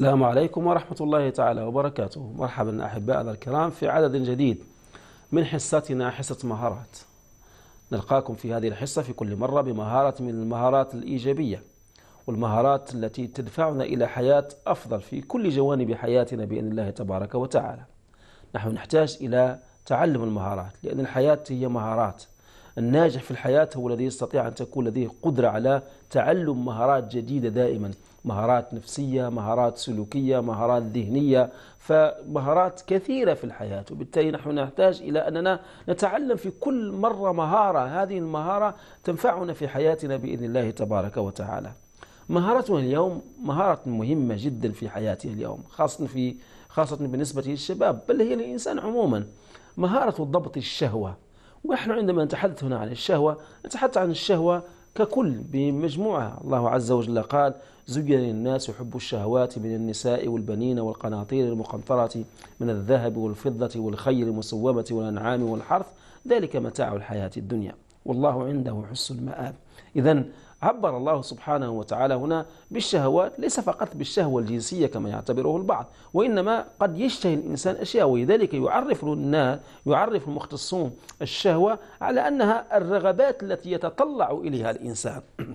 السلام عليكم ورحمة الله تعالى وبركاته مرحبا أحبائنا الكرام في عدد جديد من حصتنا حصة مهارات نلقاكم في هذه الحصة في كل مرة بمهارة من المهارات الإيجابية والمهارات التي تدفعنا إلى حياة أفضل في كل جوانب حياتنا بإذن الله تبارك وتعالى نحن نحتاج إلى تعلم المهارات لأن الحياة هي مهارات الناجح في الحياة هو الذي يستطيع أن تكون لديه قدرة على تعلم مهارات جديدة دائما مهارات نفسية مهارات سلوكية مهارات ذهنية فمهارات كثيرة في الحياة وبالتالي نحن نحتاج إلى أننا نتعلم في كل مرة مهارة هذه المهارة تنفعنا في حياتنا بإذن الله تبارك وتعالى مهارتنا اليوم مهارة مهمة جدا في حياتنا اليوم خاصة في خاصة بالنسبة للشباب بل هي للإنسان عموما مهارة ضبط الشهوة ونحن عندما نتحدث هنا عن الشهوة نتحدث عن الشهوة ككل بمجموعة الله عز وجل قال زين الناس حب الشهوات من النساء والبنين والقناطير المقنطرة من الذهب والفضة والخير المسومة والأنعام والحرث ذلك متاع الحياة الدنيا والله عنده حس المآب إذا عبر الله سبحانه وتعالى هنا بالشهوات ليس فقط بالشهوة الجنسية كما يعتبره البعض وإنما قد يشتهي الإنسان أشياء ولذلك يعرف الناس يعرف المختصون الشهوة على أنها الرغبات التي يتطلع إليها الإنسان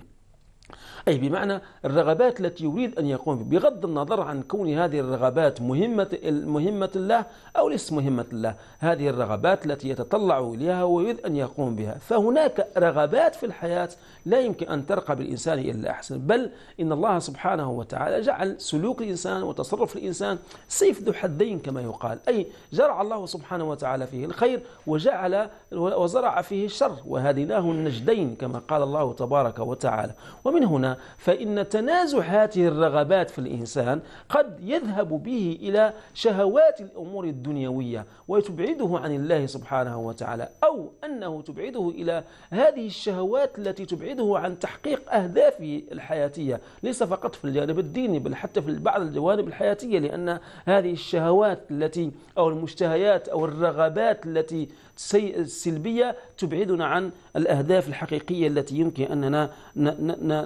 أي بمعنى الرغبات التي يريد أن يقوم بغض النظر عن كون هذه الرغبات مهمة مهمة الله أو ليس مهمة الله هذه الرغبات التي يتطلع إليها ويريد أن يقوم بها فهناك رغبات في الحياة لا يمكن أن ترقى بالإنسان إلا أحسن بل إن الله سبحانه وتعالى جعل سلوك الإنسان وتصرف الإنسان سيف ذو حدين كما يقال أي جرع الله سبحانه وتعالى فيه الخير وجعل وزرع فيه الشر وهديناه النجدين كما قال الله تبارك وتعالى ومن ومن هنا فإن تنازع هذه الرغبات في الإنسان قد يذهب به إلى شهوات الأمور الدنيوية وتبعده عن الله سبحانه وتعالى أو أنه تبعده إلى هذه الشهوات التي تبعده عن تحقيق أهدافه الحياتية ليس فقط في الجانب الديني بل حتى في بعض الجوانب الحياتية لأن هذه الشهوات التي أو المشتهيات أو الرغبات التي السلبية تبعدنا عن الأهداف الحقيقية التي يمكن أننا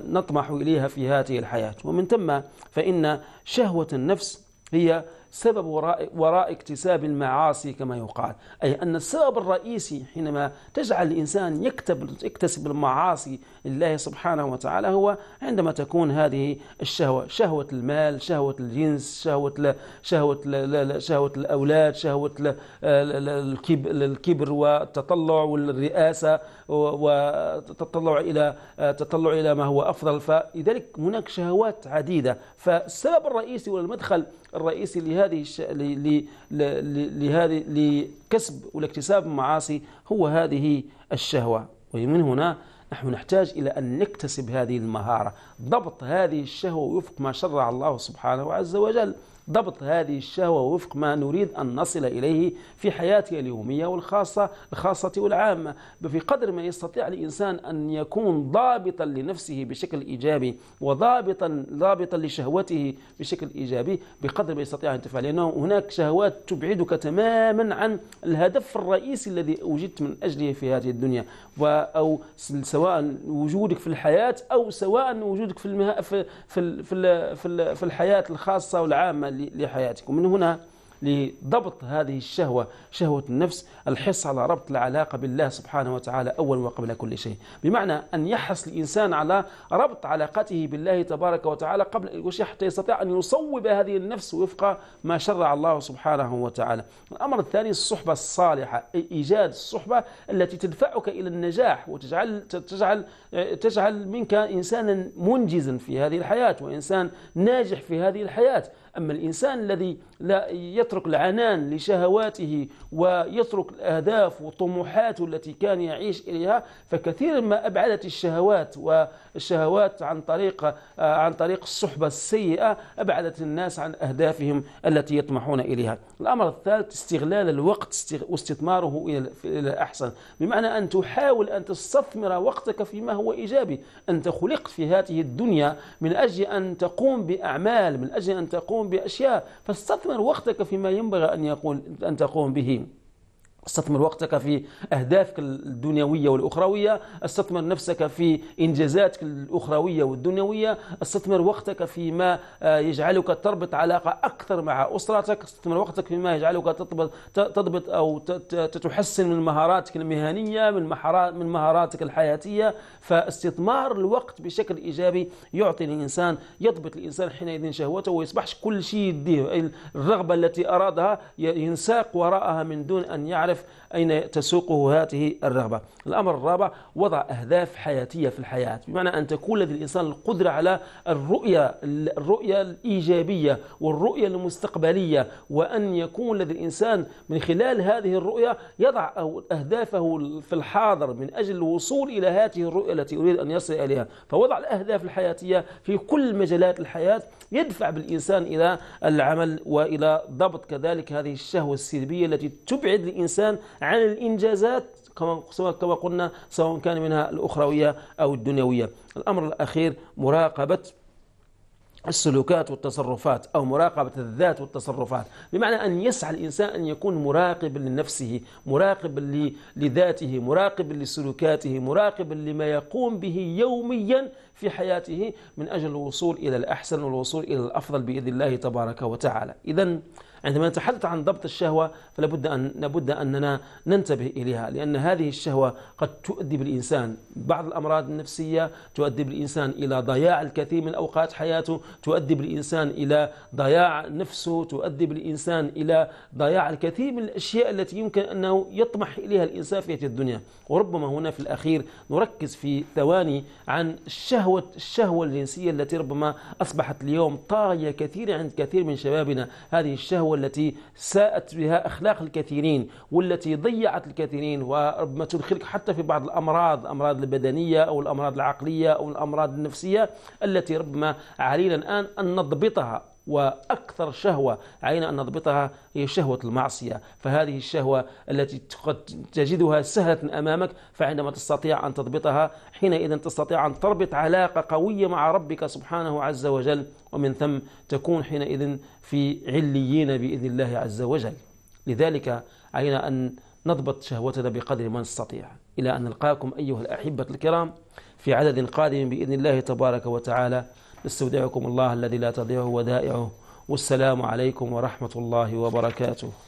نطمح إليها في هذه الحياة ومن ثم فإن شهوة النفس هي سبب وراء, وراء اكتساب المعاصي كما يقال أي أن السبب الرئيسي حينما تجعل الإنسان يكتب يكتسب المعاصي لله سبحانه وتعالى هو عندما تكون هذه الشهوة شهوة المال شهوة الجنس شهوة لا شهوة لا شهوة الأولاد شهوة الكبر والتطلع والرئاسة وتطلع إلى تطلع إلى ما هو أفضل فلذلك هناك شهوات عديدة فالسبب الرئيسي والمدخل الرئيسي لهذا لهذه لهذه لكسب والاكتساب المعاصي هو هذه الشهوة ومن هنا نحن نحتاج إلى أن نكتسب هذه المهارة ضبط هذه الشهوة وفق ما شرع الله سبحانه وعز وجل ضبط هذه الشهوة وفق ما نريد أن نصل إليه في حياتنا اليومية والخاصة الخاصة والعامة في قدر ما يستطيع الإنسان أن يكون ضابطا لنفسه بشكل إيجابي وضابطا ضابطا لشهوته بشكل إيجابي بقدر ما يستطيع أن تفعل لأنه هناك شهوات تبعدك تماما عن الهدف الرئيسي الذي وجدت من أجله في هذه الدنيا أو سواء وجودك في الحياة أو سواء وجودك في المها في في في, في الحياة الخاصة والعامة لحياتكم من هنا لضبط هذه الشهوة شهوة النفس الحرص على ربط العلاقة بالله سبحانه وتعالى أول وقبل كل شيء بمعنى أن يحرص الإنسان على ربط علاقته بالله تبارك وتعالى قبل كل شيء حتى يستطيع أن يصوب هذه النفس وفق ما شرع الله سبحانه وتعالى الأمر الثاني الصحبة الصالحة أي إيجاد الصحبة التي تدفعك إلى النجاح وتجعل تجعل تجعل منك إنسانا منجزا في هذه الحياة وإنسان ناجح في هذه الحياة أما الإنسان الذي لا يترك العنان لشهواته ويترك الأهداف وطموحاته التي كان يعيش إليها فكثيرا ما أبعدت الشهوات والشهوات عن طريق عن طريق الصحبة السيئة أبعدت الناس عن أهدافهم التي يطمحون إليها الأمر الثالث استغلال الوقت واستثماره إلى الأحسن بمعنى أن تحاول أن تستثمر وقتك فيما هو إيجابي أنت خلقت في هذه الدنيا من أجل أن تقوم بأعمال من أجل أن تقوم بأشياء فاستثمر وقتك في فيما ينبغي أن, يقول أن تقوم به استثمر وقتك في أهدافك الدنيوية والأخروية استثمر نفسك في إنجازاتك الأخروية والدنيوية استثمر وقتك فيما آه، يجعلك تربط علاقة أكثر مع أسرتك استثمر وقتك فيما يجعلك تضبط, تضبط أو تحسن من مهاراتك المهنية من من مهاراتك الحياتية فاستثمار الوقت بشكل إيجابي يعطي الإنسان يضبط الإنسان حينئذ شهوته ويصبحش كل شيء يديه الرغبة التي أرادها ينساق وراءها من دون أن يعرف يعرف أين تسوقه هذه الرغبة الأمر الرابع وضع أهداف حياتية في الحياة بمعنى أن تكون لدى الإنسان القدرة على الرؤية الرؤية الإيجابية والرؤية المستقبلية وأن يكون لدى الإنسان من خلال هذه الرؤية يضع أهدافه في الحاضر من أجل الوصول إلى هذه الرؤية التي يريد أن يصل إليها فوضع الأهداف الحياتية في كل مجالات الحياة يدفع بالإنسان إلى العمل وإلى ضبط كذلك هذه الشهوة السلبية التي تبعد الإنسان الإنسان عن الإنجازات كما قلنا سواء كان منها الأخروية أو الدنيوية الأمر الأخير مراقبة السلوكات والتصرفات أو مراقبة الذات والتصرفات بمعنى أن يسعى الإنسان أن يكون مراقب لنفسه مراقب لذاته مراقب لسلوكاته مراقب لما يقوم به يوميا في حياته من أجل الوصول إلى الأحسن والوصول إلى الأفضل بإذن الله تبارك وتعالى إذا عندما نتحدث عن ضبط الشهوة فلا بد أن نبد أننا ننتبه إليها لأن هذه الشهوة قد تؤدي بالإنسان بعض الأمراض النفسية تؤدي بالإنسان إلى ضياع الكثير من أوقات حياته تؤدي بالإنسان إلى ضياع نفسه تؤدي بالإنسان إلى ضياع الكثير من الأشياء التي يمكن أنه يطمح إليها الإنسان في هذه الدنيا وربما هنا في الأخير نركز في ثواني عن الشهوة شهوة الشهوة الجنسية التي ربما أصبحت اليوم طاغية كثيرة عند كثير من شبابنا هذه الشهوة التي ساءت بها أخلاق الكثيرين والتي ضيعت الكثيرين وربما تدخلك حتى في بعض الأمراض الأمراض البدنية أو الأمراض العقلية أو الأمراض النفسية التي ربما علينا الآن أن نضبطها وأكثر شهوة علينا أن نضبطها هي شهوة المعصية فهذه الشهوة التي قد تجدها سهلة أمامك فعندما تستطيع أن تضبطها حينئذ تستطيع أن تربط علاقة قوية مع ربك سبحانه عز وجل ومن ثم تكون حينئذ في عليين بإذن الله عز وجل لذلك علينا أن نضبط شهوتنا بقدر ما نستطيع إلى أن نلقاكم أيها الأحبة الكرام في عدد قادم بإذن الله تبارك وتعالى استودعكم الله الذي لا تضيع ودائعه والسلام عليكم ورحمة الله وبركاته